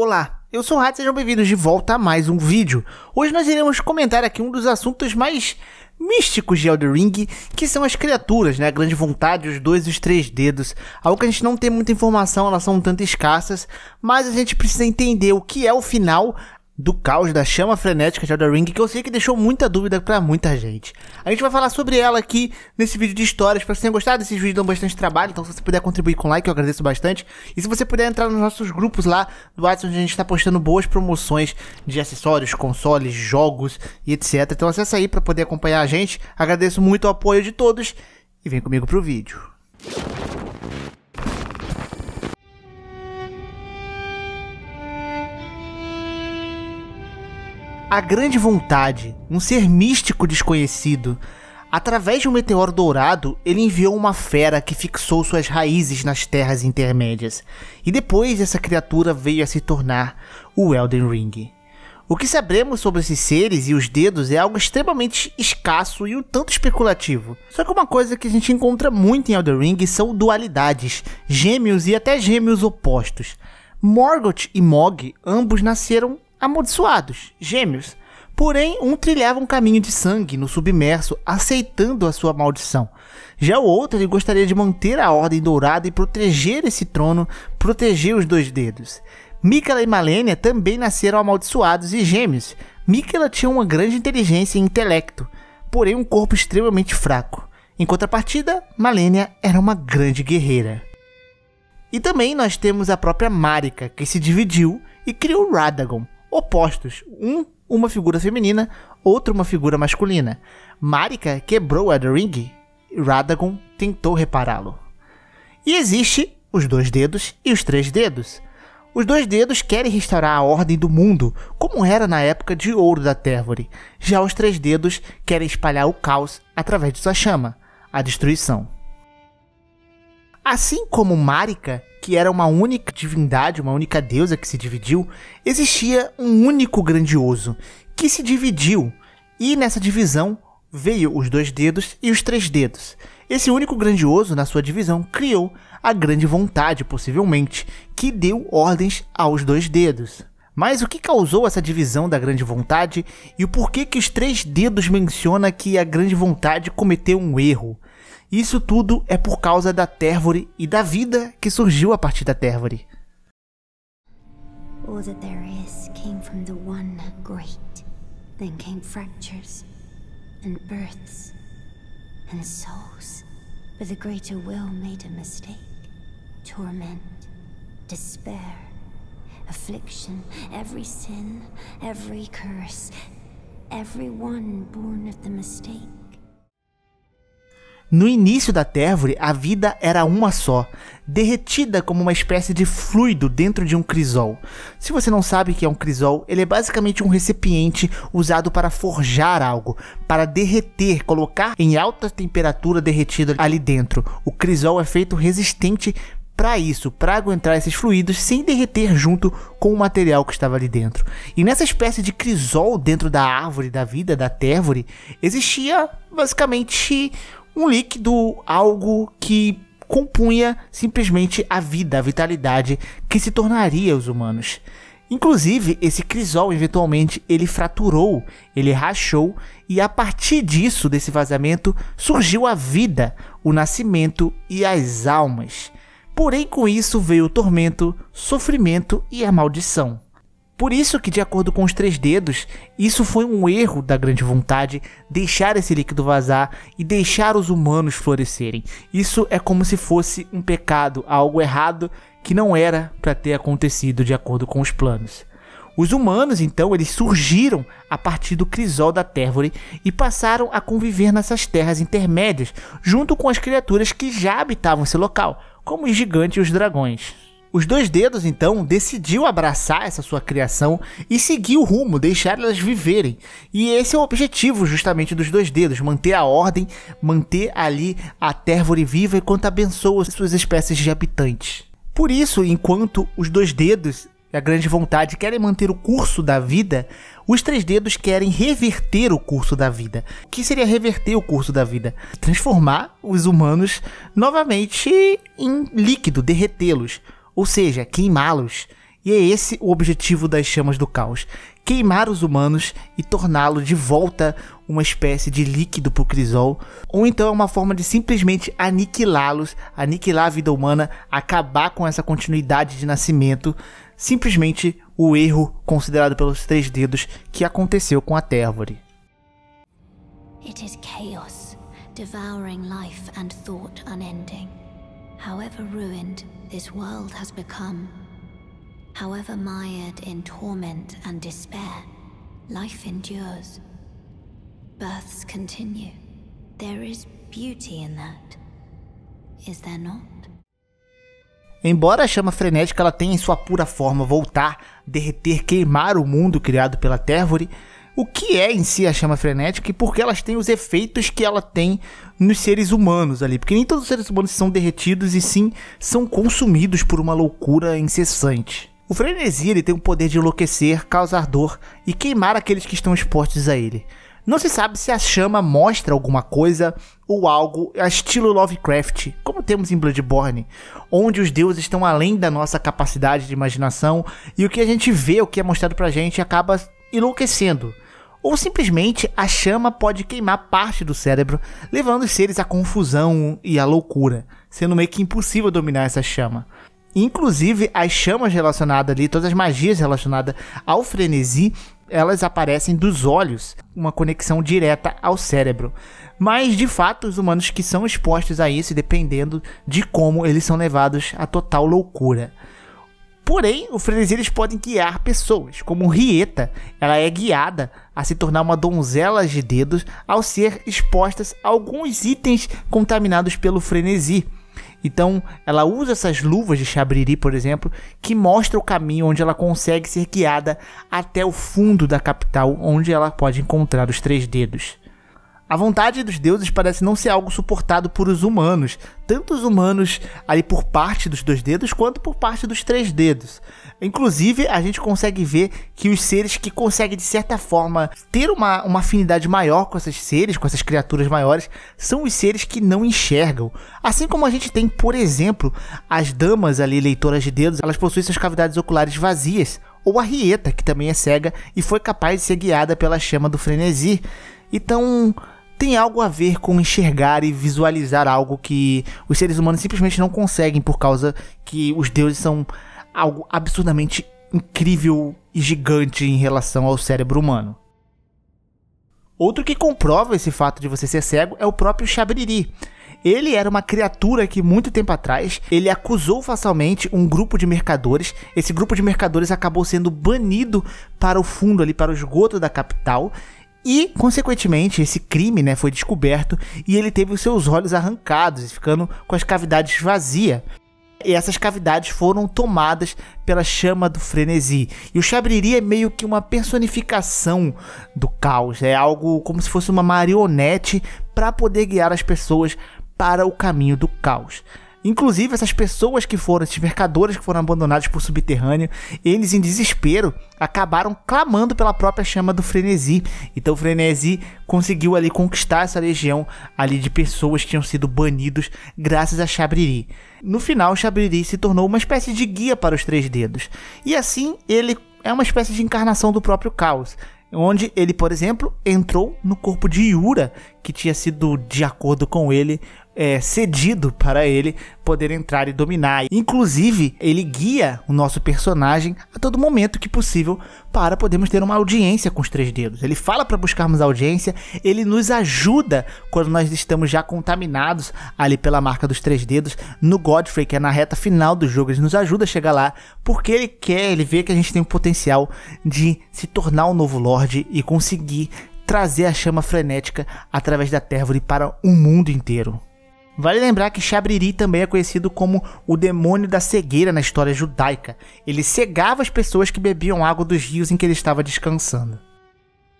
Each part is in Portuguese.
Olá, eu sou o Hat, sejam bem-vindos de volta a mais um vídeo. Hoje nós iremos comentar aqui um dos assuntos mais místicos de Elden Ring, que são as criaturas, né? A grande vontade, os dois e os três dedos. Algo que a gente não tem muita informação, elas são um tanto escassas, mas a gente precisa entender o que é o final, do caos, da chama frenética de Elden Ring, que eu sei que deixou muita dúvida para muita gente. A gente vai falar sobre ela aqui nesse vídeo de histórias. Espero que vocês tenham gostado. Esses vídeos dão bastante trabalho, então se você puder contribuir com like, eu agradeço bastante. E se você puder entrar nos nossos grupos lá do WhatsApp, onde a gente está postando boas promoções de acessórios, consoles, jogos e etc. Então acessa aí para poder acompanhar a gente. Agradeço muito o apoio de todos e vem comigo pro vídeo. A grande vontade, um ser místico desconhecido, através de um meteoro dourado, ele enviou uma fera que fixou suas raízes nas terras intermédias, e depois essa criatura veio a se tornar o Elden Ring. O que sabemos sobre esses seres e os dedos é algo extremamente escasso e um tanto especulativo. Só que uma coisa que a gente encontra muito em Elden Ring são dualidades, gêmeos e até gêmeos opostos. Morgoth e Mog ambos nasceram amaldiçoados, gêmeos. Porém, um trilhava um caminho de sangue no submerso, aceitando a sua maldição. Já o outro ele gostaria de manter a ordem dourada e proteger esse trono, proteger os dois dedos. Mikela e Malenia também nasceram amaldiçoados e gêmeos. Mikela tinha uma grande inteligência e intelecto, porém um corpo extremamente fraco. Em contrapartida, Malenia era uma grande guerreira. E também nós temos a própria Marika, que se dividiu e criou Radagon, opostos. Um, uma figura feminina, outra uma figura masculina. Marika quebrou o The Radagon tentou repará-lo. E existe os dois dedos e os três dedos. Os dois dedos querem restaurar a ordem do mundo, como era na época de ouro da Térvore. Já os três dedos querem espalhar o caos através de sua chama, a destruição. Assim como Marika, que era uma única divindade, uma única deusa que se dividiu, existia um único grandioso que se dividiu. E nessa divisão veio os dois dedos e os três dedos. Esse único grandioso, na sua divisão, criou a grande vontade, possivelmente, que deu ordens aos dois dedos. Mas o que causou essa divisão da grande vontade e o porquê que os três dedos menciona que a grande vontade cometeu um erro? isso tudo é por causa da Tervore e da vida que surgiu a partir da Tervore. All that there is came from the one great. Then came fractures and births and souls. But the greater will made a mistake. Torment, despair, affliction, every sin, every curse, every one born of the mistake no início da Tervore, a vida era uma só, derretida como uma espécie de fluido dentro de um crisol. Se você não sabe o que é um crisol, ele é basicamente um recipiente usado para forjar algo, para derreter, colocar em alta temperatura derretido ali dentro. O crisol é feito resistente para isso, para aguentar esses fluidos sem derreter junto com o material que estava ali dentro. E nessa espécie de crisol dentro da árvore da vida, da Tervore, existia basicamente um líquido, algo que compunha simplesmente a vida, a vitalidade que se tornaria os humanos. Inclusive, esse crisol eventualmente ele fraturou, ele rachou e a partir disso, desse vazamento, surgiu a vida, o nascimento e as almas. Porém, com isso veio o tormento, sofrimento e a maldição. Por isso que, de acordo com os três dedos, isso foi um erro da grande vontade deixar esse líquido vazar e deixar os humanos florescerem. Isso é como se fosse um pecado, algo errado que não era para ter acontecido de acordo com os planos. Os humanos, então, eles surgiram a partir do crisol da térvore e passaram a conviver nessas terras intermédias, junto com as criaturas que já habitavam esse local, como os gigantes e os dragões. Os dois dedos, então, decidiu abraçar essa sua criação e seguir o rumo, deixar elas viverem. E esse é o objetivo, justamente, dos dois dedos: manter a ordem, manter ali a térvore viva enquanto abençoa suas espécies de habitantes. Por isso, enquanto os dois dedos e a grande vontade querem manter o curso da vida, os três dedos querem reverter o curso da vida. O que seria reverter o curso da vida? Transformar os humanos novamente em líquido, derretê-los ou seja, queimá-los. E é esse o objetivo das chamas do caos: queimar os humanos e torná los de volta uma espécie de líquido para o Crisol, ou então é uma forma de simplesmente aniquilá-los, aniquilar a vida humana, acabar com essa continuidade de nascimento, simplesmente o erro considerado pelos três dedos que aconteceu com a Térvore. It is chaos, devouring life and thought unending. However ruined this world has become, however mired in torment and despair, life endures. Births continue. There is beauty in that. Is there not? Embora a chama frenética ela tenha em sua pura forma voltar, derreter, queimar o mundo criado pela Tervore, o que é em si a chama frenética e por que elas têm os efeitos que ela tem nos seres humanos ali. Porque nem todos os seres humanos são derretidos e sim são consumidos por uma loucura incessante. O frenesi ele tem o poder de enlouquecer, causar dor e queimar aqueles que estão expostos a ele. Não se sabe se a chama mostra alguma coisa ou algo a estilo Lovecraft, como temos em Bloodborne, onde os deuses estão além da nossa capacidade de imaginação e o que a gente vê, o que é mostrado pra gente, acaba enlouquecendo ou simplesmente a chama pode queimar parte do cérebro, levando os seres à confusão e à loucura, sendo meio que impossível dominar essa chama. Inclusive, as chamas relacionadas ali, todas as magias relacionadas ao frenesi, elas aparecem dos olhos, uma conexão direta ao cérebro. Mas, de fato, os humanos que são expostos a isso, dependendo de como eles são levados à total loucura. Porém, os frenesi eles podem guiar pessoas, como Rieta, ela é guiada a se tornar uma donzela de dedos ao ser expostas a alguns itens contaminados pelo frenesi. Então, ela usa essas luvas de Chabriri, por exemplo, que mostra o caminho onde ela consegue ser guiada até o fundo da capital, onde ela pode encontrar os três dedos. A vontade dos deuses parece não ser algo suportado por os humanos, tanto os humanos ali por parte dos dois dedos quanto por parte dos três dedos. Inclusive, a gente consegue ver que os seres que conseguem, de certa forma, ter uma, uma afinidade maior com esses seres, com essas criaturas maiores, são os seres que não enxergam. Assim como a gente tem, por exemplo, as damas ali, leitoras de dedos, elas possuem suas cavidades oculares vazias, ou a Rieta, que também é cega e foi capaz de ser guiada pela chama do frenesi. Então, tem algo a ver com enxergar e visualizar algo que os seres humanos simplesmente não conseguem por causa que os deuses são algo absurdamente incrível e gigante em relação ao cérebro humano. Outro que comprova esse fato de você ser cego é o próprio Xabiriri. Ele era uma criatura que muito tempo atrás ele acusou facilmente um grupo de mercadores. Esse grupo de mercadores acabou sendo banido para o fundo ali para o esgoto da capital e, consequentemente, esse crime né, foi descoberto e ele teve os seus olhos arrancados, ficando com as cavidades vazias. E essas cavidades foram tomadas pela chama do frenesi. E o Chabriri é meio que uma personificação do caos, é algo como se fosse uma marionete para poder guiar as pessoas para o caminho do caos. Inclusive, essas pessoas que foram, esses mercadores que foram abandonados por subterrâneo, eles em desespero acabaram clamando pela própria chama do Frenesi. Então, o Frenesi conseguiu ali conquistar essa legião ali de pessoas que tinham sido banidos graças a Chabriri. No final, Chabriri se tornou uma espécie de guia para os Três Dedos. E assim, ele é uma espécie de encarnação do próprio caos onde ele, por exemplo, entrou no corpo de Yura, que tinha sido, de acordo com ele, é, cedido para ele poder entrar e dominar. Inclusive, ele guia o nosso personagem a todo momento que possível para podermos ter uma audiência com os três dedos. Ele fala para buscarmos audiência, ele nos ajuda quando nós estamos já contaminados ali pela marca dos três dedos no Godfrey, que é na reta final do jogo. Ele nos ajuda a chegar lá porque ele quer, ele vê que a gente tem o potencial de se tornar o um novo Lorde e conseguir trazer a chama frenética através da Térvore para o mundo inteiro. Vale lembrar que Shabriri também é conhecido como o demônio da cegueira na história judaica. Ele cegava as pessoas que bebiam água dos rios em que ele estava descansando.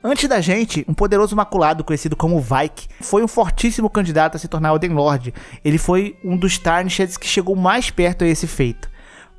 Antes da gente, um poderoso maculado conhecido como Vaik foi um fortíssimo candidato a se tornar Elden Lord. Ele foi um dos Tarnished que chegou mais perto a esse feito.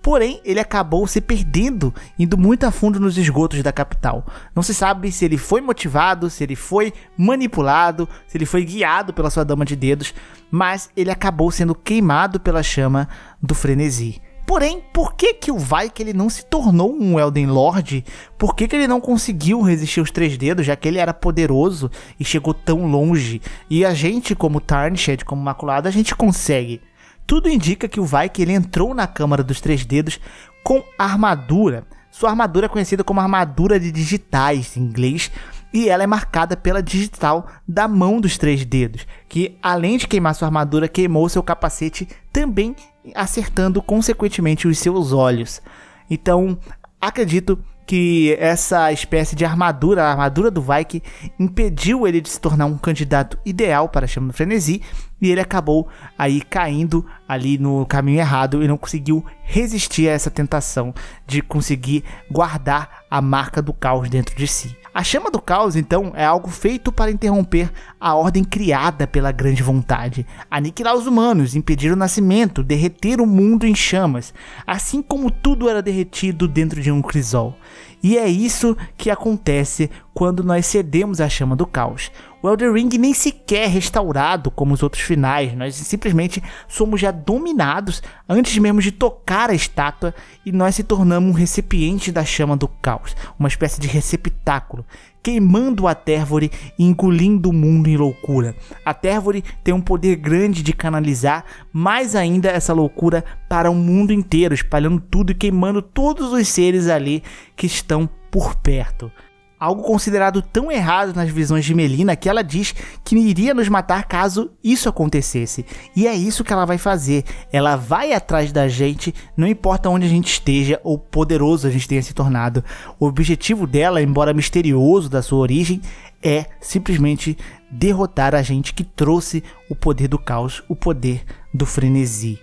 Porém, ele acabou se perdendo, indo muito a fundo nos esgotos da capital. Não se sabe se ele foi motivado, se ele foi manipulado, se ele foi guiado pela sua dama de dedos, mas ele acabou sendo queimado pela chama do frenesi. Porém, por que que o vai ele não se tornou um Elden Lord? Por que, que ele não conseguiu resistir os três dedos, já que ele era poderoso e chegou tão longe? E a gente, como Tarnished, como Maculado, a gente consegue. Tudo indica que o Vike ele entrou na Câmara dos Três Dedos com armadura. Sua armadura é conhecida como armadura de digitais em inglês, e ela é marcada pela digital da mão dos três dedos, que além de queimar sua armadura, queimou seu capacete, também acertando consequentemente os seus olhos. Então, acredito que essa espécie de armadura, a armadura do Vike, impediu ele de se tornar um candidato ideal para a Chama do Frenesi e ele acabou aí caindo ali no caminho errado e não conseguiu resistir a essa tentação de conseguir guardar a marca do caos dentro de si. A chama do caos, então, é algo feito para interromper a ordem criada pela grande vontade, aniquilar os humanos, impedir o nascimento, derreter o mundo em chamas, assim como tudo era derretido dentro de um crisol. E é isso que acontece quando nós cedemos à chama do caos. O Elder Ring nem sequer é restaurado como os outros finais, nós simplesmente somos já dominados antes mesmo de tocar a estátua e nós se tornamos um recipiente da chama do caos, uma espécie de receptáculo queimando a Tervore e engolindo o mundo em loucura. A Tervore tem um poder grande de canalizar mais ainda essa loucura para o mundo inteiro, espalhando tudo e queimando todos os seres ali que estão por perto algo considerado tão errado nas visões de Melina que ela diz que iria nos matar caso isso acontecesse. E é isso que ela vai fazer. Ela vai atrás da gente, não importa onde a gente esteja ou poderoso a gente tenha se tornado. O objetivo dela, embora misterioso da sua origem, é simplesmente derrotar a gente que trouxe o poder do caos, o poder do frenesi.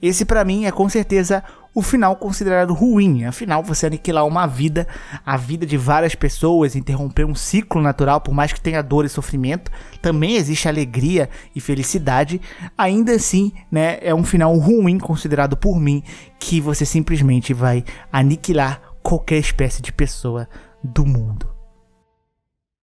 Esse para mim é com certeza o final considerado ruim. Afinal, você aniquilar uma vida, a vida de várias pessoas, interromper um ciclo natural, por mais que tenha dor e sofrimento, também existe alegria e felicidade. Ainda assim, né, é um final ruim considerado por mim, que você simplesmente vai aniquilar qualquer espécie de pessoa do mundo.